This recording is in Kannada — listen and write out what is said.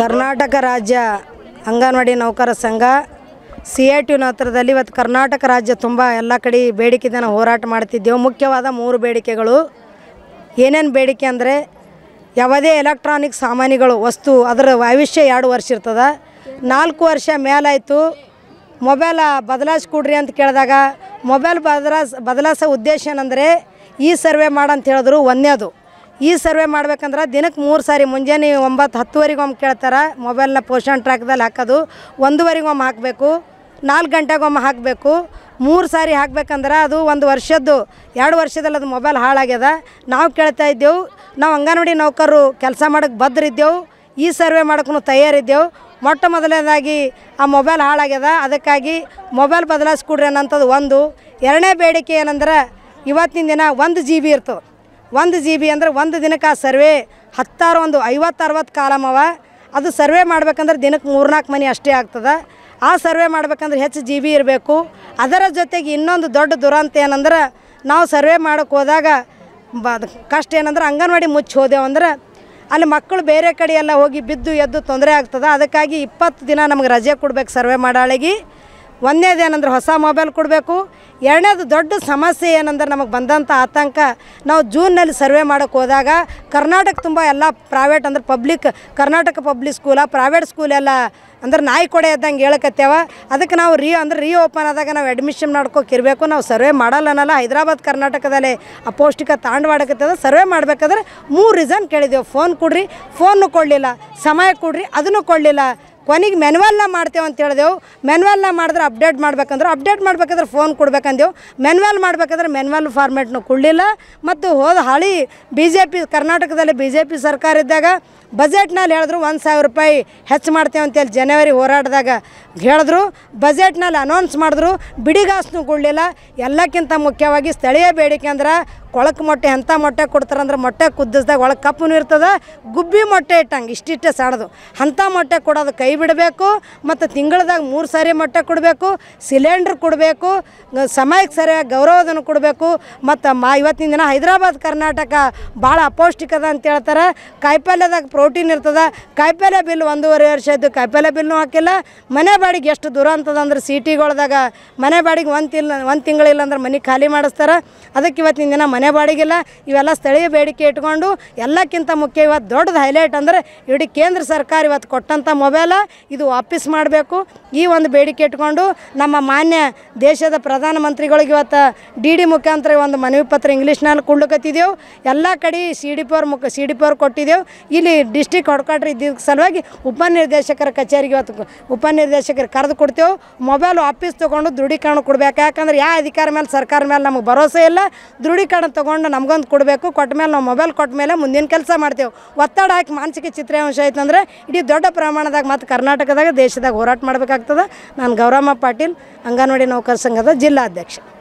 ಕರ್ನಾಟಕ ರಾಜ್ಯ ಅಂಗನವಾಡಿ ನೌಕರ ಸಂಘ ಸಿ ಐ ಟಿ ಹತ್ರದಲ್ಲಿ ಇವತ್ತು ಕರ್ನಾಟಕ ರಾಜ್ಯ ತುಂಬ ಎಲ್ಲ ಕಡೆ ಬೇಡಿಕೆಯನ್ನು ಹೋರಾಟ ಮಾಡ್ತಿದ್ದೆವು ಮುಖ್ಯವಾದ ಮೂರು ಬೇಡಿಕೆಗಳು ಏನೇನು ಬೇಡಿಕೆ ಅಂದರೆ ಯಾವುದೇ ಎಲೆಕ್ಟ್ರಾನಿಕ್ ಸಾಮಾನುಗಳು ವಸ್ತು ಅದರ ಆಯುಷ್ಯ ಎರಡು ವರ್ಷ ಇರ್ತದೆ ನಾಲ್ಕು ವರ್ಷ ಮೇಲಾಯಿತು ಮೊಬೈಲ್ ಬದಲಾಯಿಸ್ಕೊಡ್ರಿ ಅಂತ ಕೇಳಿದಾಗ ಮೊಬೈಲ್ ಬದಲಾಸ್ ಬದಲಾಯಿಸೋ ಉದ್ದೇಶ ಏನಂದರೆ ಈ ಸರ್ವೆ ಮಾಡಂತ ಹೇಳಿದ್ರು ಒಂದೇದು ಈ ಸರ್ವೆ ಮಾಡ್ಬೇಕಂದ್ರೆ ದಿನಕ್ಕೆ ಮೂರು ಸಾರಿ ಮುಂಜಾನೆ ಒಂಬತ್ತು ಹತ್ತುವರೆಗೆ ಒಮ್ಮೆ ಕೇಳ್ತಾರೆ ಮೊಬೈಲ್ನ ಪೋಷಣ್ ಟ್ರ್ಯಾಕ್ದಲ್ಲಿ ಹಾಕೋದು ಒಂದುವರೆಗೆ ಒಮ್ಮೆ ಹಾಕಬೇಕು ನಾಲ್ಕು ಒಮ್ಮೆ ಹಾಕಬೇಕು ಮೂರು ಸಾರಿ ಹಾಕ್ಬೇಕಂದ್ರೆ ಅದು ಒಂದು ವರ್ಷದ್ದು ಎರಡು ವರ್ಷದಲ್ಲಿ ಅದು ಮೊಬೈಲ್ ಹಾಳಾಗ್ಯದ ನಾವು ಕೇಳ್ತಾ ಇದ್ದೆವು ನಾವು ಅಂಗನವಾಡಿ ನೌಕರರು ಕೆಲಸ ಮಾಡೋಕ್ಕೆ ಬದ್ರಿದ್ದೆವು ಈ ಸರ್ವೆ ಮಾಡೋಕ್ಕೂ ತಯಾರಿದ್ದೆವು ಮೊಟ್ಟ ಮೊದಲನೇದಾಗಿ ಆ ಮೊಬೈಲ್ ಹಾಳಾಗ್ಯದ ಅದಕ್ಕಾಗಿ ಮೊಬೈಲ್ ಬದಲಾಯಿಸ್ಕೊಡ್ರಿ ಅನ್ನೋಂಥದ್ದು ಒಂದು ಎರಡನೇ ಬೇಡಿಕೆ ಏನಂದ್ರೆ ಇವತ್ತಿನ ದಿನ ಒಂದು ಜಿ ಬಿ ಇರ್ತದೆ ಒಂದು ಜಿ ಬಿ ಅಂದ್ರೆ ಒಂದು ದಿನಕ್ಕೆ ಆ ಸರ್ವೆ ಹತ್ತಾರು ಒಂದು ಐವತ್ತು ಅರವತ್ತು ಕಾಲಮವ ಅದು ಸರ್ವೆ ಮಾಡ್ಬೇಕಂದ್ರೆ ದಿನಕ್ಕೆ ಮೂರ್ನಾಲ್ಕು ಮನೆ ಅಷ್ಟೇ ಆಗ್ತದೆ ಆ ಸರ್ವೆ ಮಾಡ್ಬೇಕಂದ್ರೆ ಹೆಚ್ಚು ಜಿ ಬಿ ಇರಬೇಕು ಅದರ ಜೊತೆಗೆ ಇನ್ನೊಂದು ದೊಡ್ಡ ದುರಂತ ಏನಂದ್ರೆ ನಾವು ಸರ್ವೆ ಮಾಡೋಕ್ಕೆ ಹೋದಾಗ ಬ ಕಷ್ಟ ಏನಂದ್ರೆ ಅಂಗನವಾಡಿ ಮುಚ್ಚಿ ಹೋದೆವು ಅಂದ್ರೆ ಅಲ್ಲಿ ಮಕ್ಕಳು ಬೇರೆ ಕಡೆ ಎಲ್ಲ ಹೋಗಿ ಬಿದ್ದು ಎದ್ದು ತೊಂದರೆ ಆಗ್ತದೆ ಅದಕ್ಕಾಗಿ ಇಪ್ಪತ್ತು ದಿನ ನಮ್ಗೆ ರಜೆ ಕೊಡ್ಬೇಕು ಸರ್ವೆ ಮಾಡಾಳಿಗೆ ಒಂದನೇದು ಏನಂದ್ರೆ ಹೊಸ ಮೊಬೈಲ್ ಕೊಡಬೇಕು ಎರಡನೇದು ದೊಡ್ಡ ಸಮಸ್ಯೆ ಏನಂದ್ರೆ ನಮಗೆ ಬಂದಂಥ ಆತಂಕ ನಾವು ಜೂನ್ನಲ್ಲಿ ಸರ್ವೆ ಮಾಡೋಕೆ ಹೋದಾಗ ಕರ್ನಾಟಕ ತುಂಬ ಎಲ್ಲ ಪ್ರೈವೇಟ್ ಅಂದ್ರೆ public Karnataka public school private ಸ್ಕೂಲೆಲ್ಲ ಅಂದ್ರೆ ನಾಯಿ ಕೊಡೆ ಇದ್ದಂಗೆ ಹೇಳಕತ್ತೇವ ಅದಕ್ಕೆ ನಾವು ರೀ ಅಂದ್ರೆ ರೀ ಓಪನ್ ಆದಾಗ ನಾವು ಅಡ್ಮಿಷನ್ ಮಾಡ್ಕೋಕಿರಬೇಕು ನಾವು ಸರ್ವೆ ಮಾಡಲ್ಲ ಅನ್ನಲ್ಲ ಹೈದರಾಬಾದ್ ಕರ್ನಾಟಕದಲ್ಲಿ ಅಪೌಷ್ಟಿಕ ತಾಂಡವಾಡಕತ್ತದ ಸರ್ವೆ ಮಾಡಬೇಕಾದ್ರೆ ಮೂರು ರೀಸನ್ ಕೇಳಿದೆವು ಫೋನ್ ಕೊಡ್ರಿ ಫೋನು ಕೊಡಲಿಲ್ಲ ಸಮಯ ಕೊಡ್ರಿ ಅದನ್ನು ಕೊಡಲಿಲ್ಲ ಕೊನೆಗೆ ಮೆನ್ವಲ್ನ ಮಾಡ್ತೇವೆ ಅಂತ ಹೇಳಿದೆವು ಮೆನ್ವಲ್ನ ಮಾಡಿದ್ರೆ ಅಪ್ಡೇಟ್ ಮಾಡ್ಬೇಕಂದ್ರೆ ಅಪ್ಡೇಟ್ ಮಾಡ್ಬೇಕಂದ್ರೆ ಫೋನ್ ಕೊಡ್ಬೇಕಂದೆವು ಮೆನ್ವಲ್ ಮಾಡ್ಬೇಕಂದ್ರೆ ಮೆನ್ವಲ್ ಫಾರ್ಮೇಟ್ನೂ ಕೊಡಲಿಲ್ಲ ಮತ್ತು ಹೋದ ಹಳಿ ಬಿ ಜೆ ಪಿ ಕರ್ನಾಟಕದಲ್ಲಿ ಬಿ ಜೆ ಪಿ ಸರ್ಕಾರ ಇದ್ದಾಗ ಬಜೆಟ್ನಲ್ಲಿ ಹೇಳಿದ್ರು ಒಂದು ಸಾವಿರ ರೂಪಾಯಿ ಹೆಚ್ಚು ಮಾಡ್ತೇವೆ ಅಂತೇಳಿ ಜನವರಿ ಹೋರಾಟದಾಗ ಹೇಳಿದ್ರು ಬಜೆಟ್ನಲ್ಲಿ ಅನೌನ್ಸ್ ಮಾಡಿದ್ರು ಬಿಡಿಗಾಸ್ನೂ ಕೊಡಲಿಲ್ಲ ಎಲ್ಲಕ್ಕಿಂತ ಮುಖ್ಯವಾಗಿ ಸ್ಥಳೀಯ ಬೇಡಿಕೆ ಅಂದ್ರೆ ಕೊಳಕ್ಕೆ ಮೊಟ್ಟೆ ಎಂಥ ಮೊಟ್ಟೆ ಕೊಡ್ತಾರಂದ್ರೆ ಮೊಟ್ಟೆ ಕುದ್ದಿಸ್ದಾಗ ಒಳಗೆ ಕಪ್ಪು ಇರ್ತದೆ ಗುಬ್ಬಿ ಮೊಟ್ಟೆ ಇಟ್ಟಂಗೆ ಇಷ್ಟಿಷ್ಟೇ ಸಾಡೋದು ಅಂಥ ಮೊಟ್ಟೆ ಕೊಡೋದು ಕೈ ಬಿಡಬೇಕು ಮತ್ತು ತಿಂಗಳದಾಗ ಮೂರು ಸಾರಿ ಮೊಟ್ಟೆ ಕೊಡಬೇಕು ಸಿಲಿಂಡ್ರ್ ಕೊಡಬೇಕು ಸಮಯಕ್ಕೆ ಸರಿಯಾಗಿ ಗೌರವದನ್ನು ಕೊಡಬೇಕು ಮತ್ತು ಮಾ ಇವತ್ತಿನ ದಿನ ಹೈದರಾಬಾದ್ ಕರ್ನಾಟಕ ಭಾಳ ಅಪೌಷ್ಟಿಕದ ಅಂತ ಹೇಳ್ತಾರೆ ಕಾಯಿಪಲ್ಯದಾಗ ಪ್ರೋಟೀನ್ ಇರ್ತದೆ ಕಾಯಿಪಲ್ಯ ಬಿಲ್ ಒಂದೂವರೆ ವರ್ಷ ಇದ್ದು ಕಾಯಿಪಲ್ಯ ಬಿಲ್ನು ಹಾಕಿಲ್ಲ ಮನೆ ಬಾಡಿಗೆ ಎಷ್ಟು ದೂರ ಅಂತದಂದ್ರೆ ಸಿಟಿಗಳ್ದಾಗ ಮನೆ ಬಾಡಿಗೆ ಒಂದು ತಿಲ್ ಒಂದು ತಿಂಗಳಿಲ್ಲ ಅಂದ್ರೆ ಮನೆ ಖಾಲಿ ಮಾಡಿಸ್ತಾರೆ ಅದಕ್ಕೆ ಇವತ್ತಿನ ದಿನ ಮನೆ ಬಾಡಿಗಿಲ್ಲ ಇವೆಲ್ಲ ಸ್ಥಳೀಯ ಬೇಡಿಕೆ ಇಟ್ಕೊಂಡು ಎಲ್ಲಕ್ಕಿಂತ ಮುಖ್ಯ ಇವತ್ತು ದೊಡ್ಡದು ಹೈಲೈಟ್ ಅಂದರೆ ಇಡೀ ಕೇಂದ್ರ ಸರ್ಕಾರ ಇವತ್ತು ಕೊಟ್ಟಂಥ ಮೊಬೈಲ ಇದು ವಾಪಸ್ ಮಾಡಬೇಕು ಈ ಒಂದು ಬೇಡಿಕೆ ಇಟ್ಕೊಂಡು ನಮ್ಮ ಮಾನ್ಯ ದೇಶದ ಪ್ರಧಾನಮಂತ್ರಿಗಳಿಗೆ ಇವತ್ತು ಡಿ ಡಿ ಮುಖಾಂತರ ಒಂದು ಮನವಿ ಪತ್ರ ಇಂಗ್ಲೀಷ್ನಲ್ಲಿ ಕೊಡ್ಲಿಕ್ಕತ್ತಿದ್ದೆವು ಎಲ್ಲ ಕಡೆ ಸಿ ಡಿ ಪಿ ಅವ್ರ ಮುಖ ಸಿ ಡಿ ಪಿ ಕೊಟ್ಟಿದ್ದೆವು ಇಲ್ಲಿ ಡಿಸ್ಟಿಕ್ ಹೊಡ್ಕಾಟ್ರಿ ಇದ್ದ ಸಲುವಾಗಿ ಉಪನಿರ್ದೇಶಕರ ಕಚೇರಿಗೆ ಇವತ್ತು ಉಪನಿರ್ದೇಶಕರು ಕರೆದು ಕೊಡ್ತೇವೆ ಮೊಬೈಲ್ ವಾಪಸ್ ತೊಗೊಂಡು ದೃಢೀಕರಣ ಕೊಡ್ಬೇಕು ಯಾಕಂದ್ರೆ ಯಾವ ಅಧಿಕಾರ ಮೇಲೆ ಸರ್ಕಾರ ಮೇಲೆ ನಮಗೆ ಭರೋಸೆ ಇಲ್ಲ ದೃಢೀಕರಣ ತೊಗೊಂಡು ನಮಗೊಂದು ಕೊಡಬೇಕು ಕೊಟ್ಟ ಮೇಲೆ ನಾವು ಮೊಬೈಲ್ ಕೊಟ್ಟ ಮೇಲೆ ಮುಂದಿನ ಕೆಲಸ ಮಾಡ್ತೇವೆ ಒತ್ತಡ ಹಾಕಿ ಮಾನಸಿಕ ಚಿತ್ರಹಿಂಸೆ ಐತಂದ್ರೆ ಇಡೀ ದೊಡ್ಡ ಪ್ರಮಾಣದಾಗ ಮತ್ತೆ ಕರ್ನಾಟಕದಾಗ ದೇಶದಾಗ ಹೋರಾಟ ಮಾಡಬೇಕಾಗ್ತದೆ ನಾನು ಗೌರಮ್ಮ ಪಾಟೀಲ್ ಅಂಗನವಾಡಿ ನೌಕರ ಸಂಘದ ಜಿಲ್ಲಾಧ್ಯಕ್ಷ